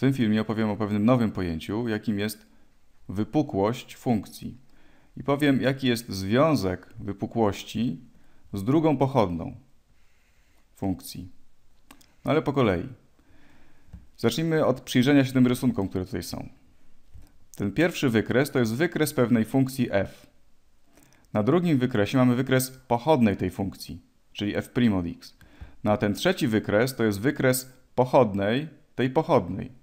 W tym filmie opowiem o pewnym nowym pojęciu, jakim jest wypukłość funkcji. I powiem, jaki jest związek wypukłości z drugą pochodną funkcji. No ale po kolei. Zacznijmy od przyjrzenia się tym rysunkom, które tutaj są. Ten pierwszy wykres to jest wykres pewnej funkcji f. Na drugim wykresie mamy wykres pochodnej tej funkcji, czyli f' od x. Na ten trzeci wykres to jest wykres pochodnej tej pochodnej,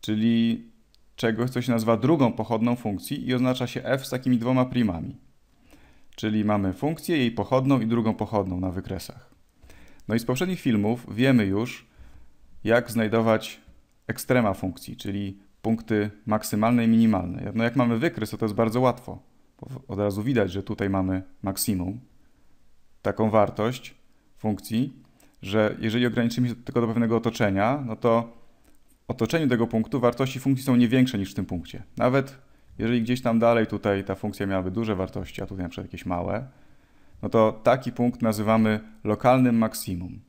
czyli czegoś, co się nazywa drugą pochodną funkcji i oznacza się f z takimi dwoma primami. Czyli mamy funkcję, jej pochodną i drugą pochodną na wykresach. No i z poprzednich filmów wiemy już, jak znajdować ekstrema funkcji, czyli punkty maksymalne i minimalne. No jak mamy wykres, to to jest bardzo łatwo. Od razu widać, że tutaj mamy maksimum, taką wartość funkcji, że jeżeli ograniczymy się tylko do pewnego otoczenia, no to otoczeniu tego punktu wartości funkcji są nie większe niż w tym punkcie. Nawet jeżeli gdzieś tam dalej tutaj ta funkcja miałaby duże wartości, a tutaj na przykład jakieś małe, no to taki punkt nazywamy lokalnym maksimum.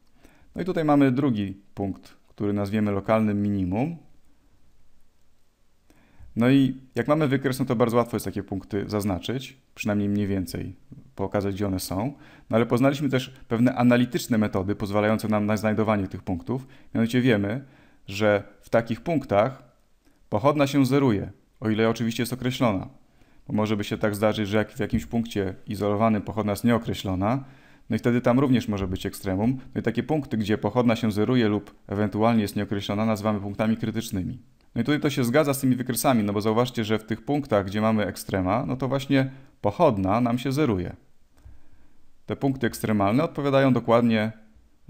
No i tutaj mamy drugi punkt, który nazwiemy lokalnym minimum. No i jak mamy wykres, no to bardzo łatwo jest takie punkty zaznaczyć, przynajmniej mniej więcej, pokazać gdzie one są. No ale poznaliśmy też pewne analityczne metody pozwalające nam na znajdowanie tych punktów. Mianowicie wiemy, że w takich punktach pochodna się zeruje, o ile oczywiście jest określona. Bo może by się tak zdarzyć, że jak w jakimś punkcie izolowanym pochodna jest nieokreślona, no i wtedy tam również może być ekstremum. No i takie punkty, gdzie pochodna się zeruje lub ewentualnie jest nieokreślona, nazywamy punktami krytycznymi. No i tutaj to się zgadza z tymi wykresami, no bo zauważcie, że w tych punktach, gdzie mamy ekstrema, no to właśnie pochodna nam się zeruje. Te punkty ekstremalne odpowiadają dokładnie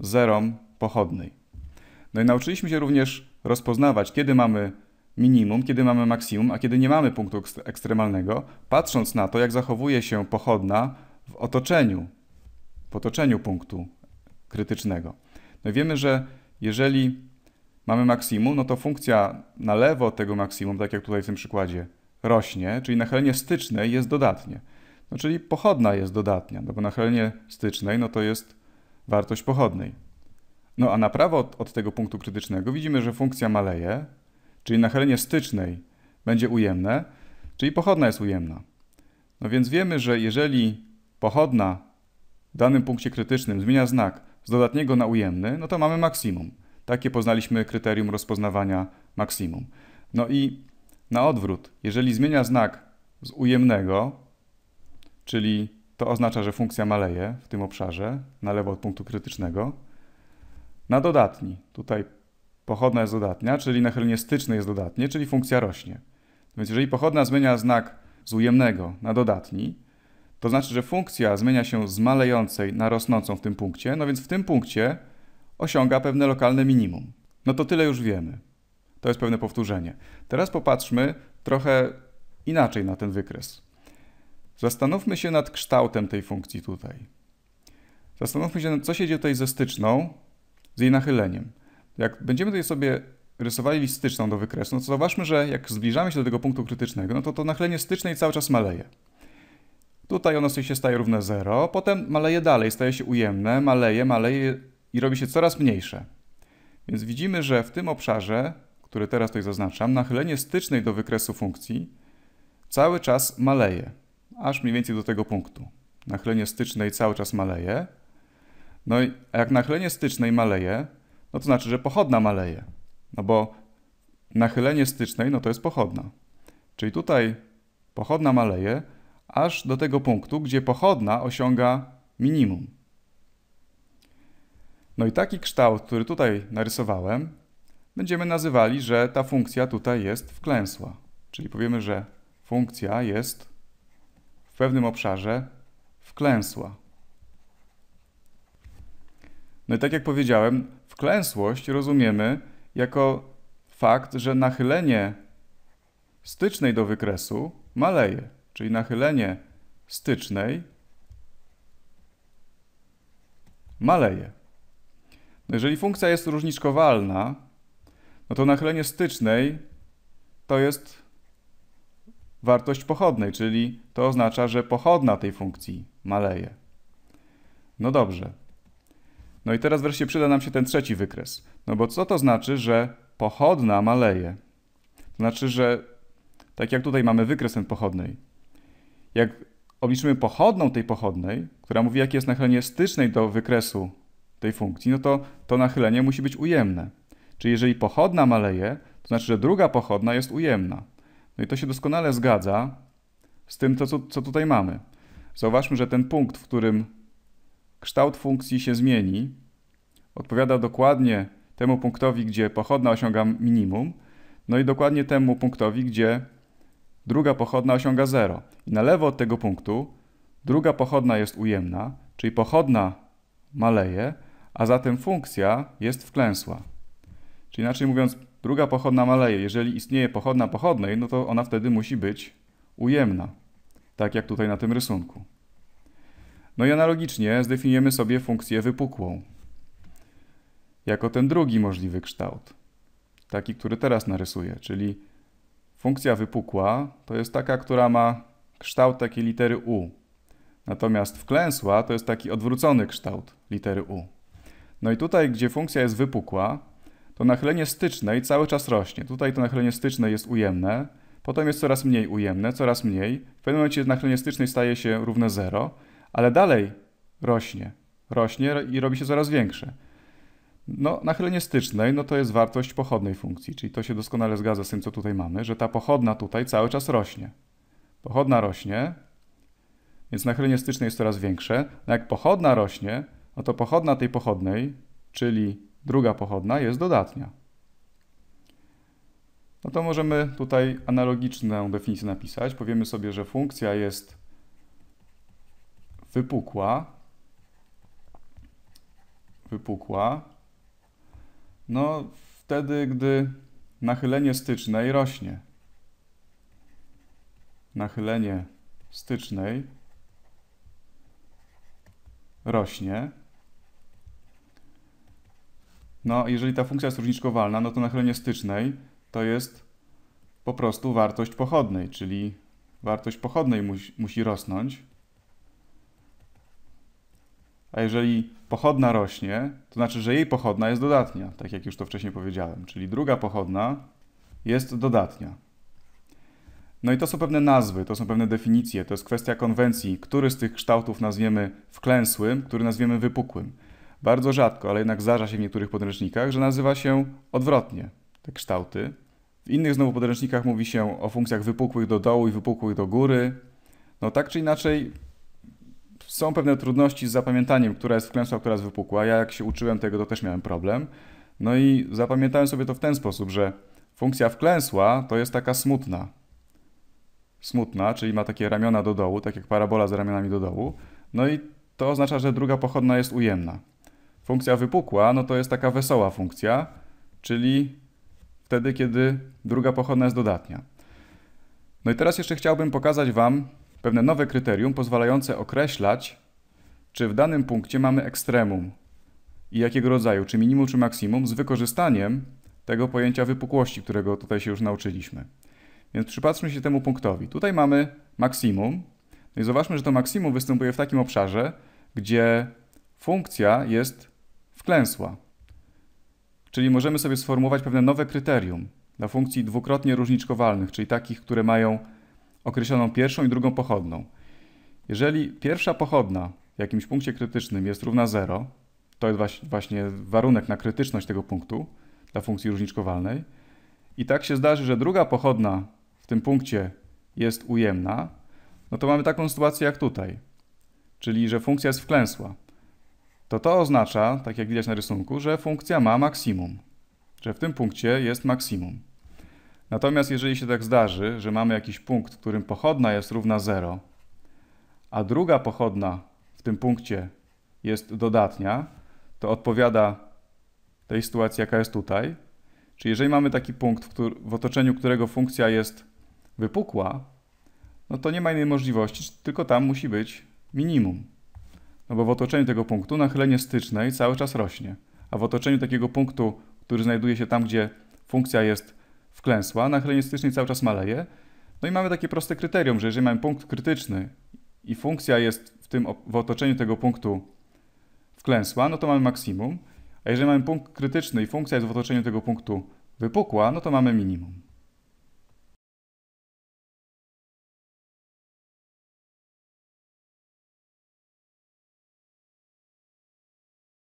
zerom pochodnej. No i nauczyliśmy się również rozpoznawać, kiedy mamy minimum, kiedy mamy maksimum, a kiedy nie mamy punktu ekstremalnego, patrząc na to, jak zachowuje się pochodna w otoczeniu, w otoczeniu punktu krytycznego. No wiemy, że jeżeli mamy maksimum, no to funkcja na lewo od tego maksimum, tak jak tutaj w tym przykładzie, rośnie, czyli nachylenie styczne jest dodatnie. No czyli pochodna jest dodatnia, no bo nachylenie stycznej no to jest wartość pochodnej. No a na prawo od, od tego punktu krytycznego widzimy, że funkcja maleje, czyli nachylenie stycznej będzie ujemne, czyli pochodna jest ujemna. No więc wiemy, że jeżeli pochodna w danym punkcie krytycznym zmienia znak z dodatniego na ujemny, no to mamy maksimum. Takie poznaliśmy kryterium rozpoznawania maksimum. No i na odwrót, jeżeli zmienia znak z ujemnego, czyli to oznacza, że funkcja maleje w tym obszarze, na lewo od punktu krytycznego, na dodatni. Tutaj pochodna jest dodatnia, czyli nachylenie styczne jest dodatnie, czyli funkcja rośnie. Więc jeżeli pochodna zmienia znak z ujemnego na dodatni, to znaczy, że funkcja zmienia się z malejącej na rosnącą w tym punkcie, no więc w tym punkcie osiąga pewne lokalne minimum. No to tyle już wiemy. To jest pewne powtórzenie. Teraz popatrzmy trochę inaczej na ten wykres. Zastanówmy się nad kształtem tej funkcji tutaj. Zastanówmy się, co się dzieje tutaj ze styczną, z jej nachyleniem. Jak będziemy tutaj sobie rysowali styczną do wykresu, no to zauważmy, że jak zbliżamy się do tego punktu krytycznego, no to to nachylenie stycznej cały czas maleje. Tutaj ono się staje równe 0, potem maleje dalej, staje się ujemne, maleje, maleje i robi się coraz mniejsze. Więc widzimy, że w tym obszarze, który teraz tutaj zaznaczam, nachylenie stycznej do wykresu funkcji cały czas maleje, aż mniej więcej do tego punktu. Nachylenie stycznej cały czas maleje, no a jak nachylenie stycznej maleje, no to znaczy, że pochodna maleje. No bo nachylenie stycznej, no to jest pochodna. Czyli tutaj pochodna maleje aż do tego punktu, gdzie pochodna osiąga minimum. No i taki kształt, który tutaj narysowałem, będziemy nazywali, że ta funkcja tutaj jest wklęsła. Czyli powiemy, że funkcja jest w pewnym obszarze wklęsła. No i tak jak powiedziałem, wklęsłość rozumiemy jako fakt, że nachylenie stycznej do wykresu maleje, czyli nachylenie stycznej maleje. No jeżeli funkcja jest różniczkowalna, no to nachylenie stycznej to jest wartość pochodnej, czyli to oznacza, że pochodna tej funkcji maleje. No dobrze, no i teraz wreszcie przyda nam się ten trzeci wykres. No bo co to znaczy, że pochodna maleje? To znaczy, że tak jak tutaj mamy wykres ten pochodnej, jak obliczymy pochodną tej pochodnej, która mówi, jakie jest nachylenie stycznej do wykresu tej funkcji, no to to nachylenie musi być ujemne. Czyli jeżeli pochodna maleje, to znaczy, że druga pochodna jest ujemna. No i to się doskonale zgadza z tym, co, co tutaj mamy. Zauważmy, że ten punkt, w którym kształt funkcji się zmieni, odpowiada dokładnie temu punktowi, gdzie pochodna osiąga minimum, no i dokładnie temu punktowi, gdzie druga pochodna osiąga 0. I na lewo od tego punktu druga pochodna jest ujemna, czyli pochodna maleje, a zatem funkcja jest wklęsła. Czyli inaczej mówiąc, druga pochodna maleje. Jeżeli istnieje pochodna pochodnej, no to ona wtedy musi być ujemna, tak jak tutaj na tym rysunku. No i analogicznie zdefiniujemy sobie funkcję wypukłą jako ten drugi możliwy kształt, taki, który teraz narysuję, czyli funkcja wypukła to jest taka, która ma kształt takiej litery U. Natomiast wklęsła to jest taki odwrócony kształt litery U. No i tutaj, gdzie funkcja jest wypukła, to nachylenie stycznej cały czas rośnie. Tutaj to nachylenie styczne jest ujemne, potem jest coraz mniej ujemne, coraz mniej. W pewnym momencie nachylenie stycznej staje się równe 0 ale dalej rośnie, rośnie i robi się coraz większe. No, nachylenie stycznej no to jest wartość pochodnej funkcji, czyli to się doskonale zgadza z tym, co tutaj mamy, że ta pochodna tutaj cały czas rośnie. Pochodna rośnie, więc nachylenie styczne jest coraz większe. No jak pochodna rośnie, no to pochodna tej pochodnej, czyli druga pochodna, jest dodatnia. No to możemy tutaj analogiczną definicję napisać. Powiemy sobie, że funkcja jest wypukła, wypukła, no wtedy, gdy nachylenie stycznej rośnie. Nachylenie stycznej rośnie. No, jeżeli ta funkcja jest różniczkowalna, no to nachylenie stycznej to jest po prostu wartość pochodnej, czyli wartość pochodnej musi, musi rosnąć. A jeżeli pochodna rośnie, to znaczy, że jej pochodna jest dodatnia, tak jak już to wcześniej powiedziałem. Czyli druga pochodna jest dodatnia. No i to są pewne nazwy, to są pewne definicje, to jest kwestia konwencji, który z tych kształtów nazwiemy wklęsłym, który nazwiemy wypukłym. Bardzo rzadko, ale jednak zdarza się w niektórych podręcznikach, że nazywa się odwrotnie te kształty. W innych znowu podręcznikach mówi się o funkcjach wypukłych do dołu i wypukłych do góry. No tak czy inaczej, są pewne trudności z zapamiętaniem, która jest wklęsła, która jest wypukła. Ja jak się uczyłem tego, to też miałem problem. No i zapamiętałem sobie to w ten sposób, że funkcja wklęsła to jest taka smutna. Smutna, czyli ma takie ramiona do dołu, tak jak parabola z ramionami do dołu. No i to oznacza, że druga pochodna jest ujemna. Funkcja wypukła, no to jest taka wesoła funkcja, czyli wtedy, kiedy druga pochodna jest dodatnia. No i teraz jeszcze chciałbym pokazać Wam pewne nowe kryterium pozwalające określać, czy w danym punkcie mamy ekstremum i jakiego rodzaju, czy minimum, czy maksimum, z wykorzystaniem tego pojęcia wypukłości, którego tutaj się już nauczyliśmy. Więc przypatrzmy się temu punktowi. Tutaj mamy maksimum. No i zobaczmy, że to maksimum występuje w takim obszarze, gdzie funkcja jest wklęsła. Czyli możemy sobie sformułować pewne nowe kryterium dla funkcji dwukrotnie różniczkowalnych, czyli takich, które mają określoną pierwszą i drugą pochodną. Jeżeli pierwsza pochodna w jakimś punkcie krytycznym jest równa 0, to jest właśnie warunek na krytyczność tego punktu dla funkcji różniczkowalnej, i tak się zdarzy, że druga pochodna w tym punkcie jest ujemna, no to mamy taką sytuację jak tutaj, czyli że funkcja jest wklęsła. To to oznacza, tak jak widać na rysunku, że funkcja ma maksimum, że w tym punkcie jest maksimum. Natomiast jeżeli się tak zdarzy, że mamy jakiś punkt, w którym pochodna jest równa 0, a druga pochodna w tym punkcie jest dodatnia, to odpowiada tej sytuacji, jaka jest tutaj. Czyli jeżeli mamy taki punkt, w, otoczeniu którego funkcja jest wypukła, no to nie ma innej możliwości, tylko tam musi być minimum. No bo w otoczeniu tego punktu nachylenie stycznej cały czas rośnie, a w otoczeniu takiego punktu, który znajduje się tam, gdzie funkcja jest wklęsła, na helenistycznej cały czas maleje. No i mamy takie proste kryterium, że jeżeli mamy punkt krytyczny i funkcja jest w tym w otoczeniu tego punktu wklęsła, no to mamy maksimum. A jeżeli mamy punkt krytyczny i funkcja jest w otoczeniu tego punktu wypukła, no to mamy minimum.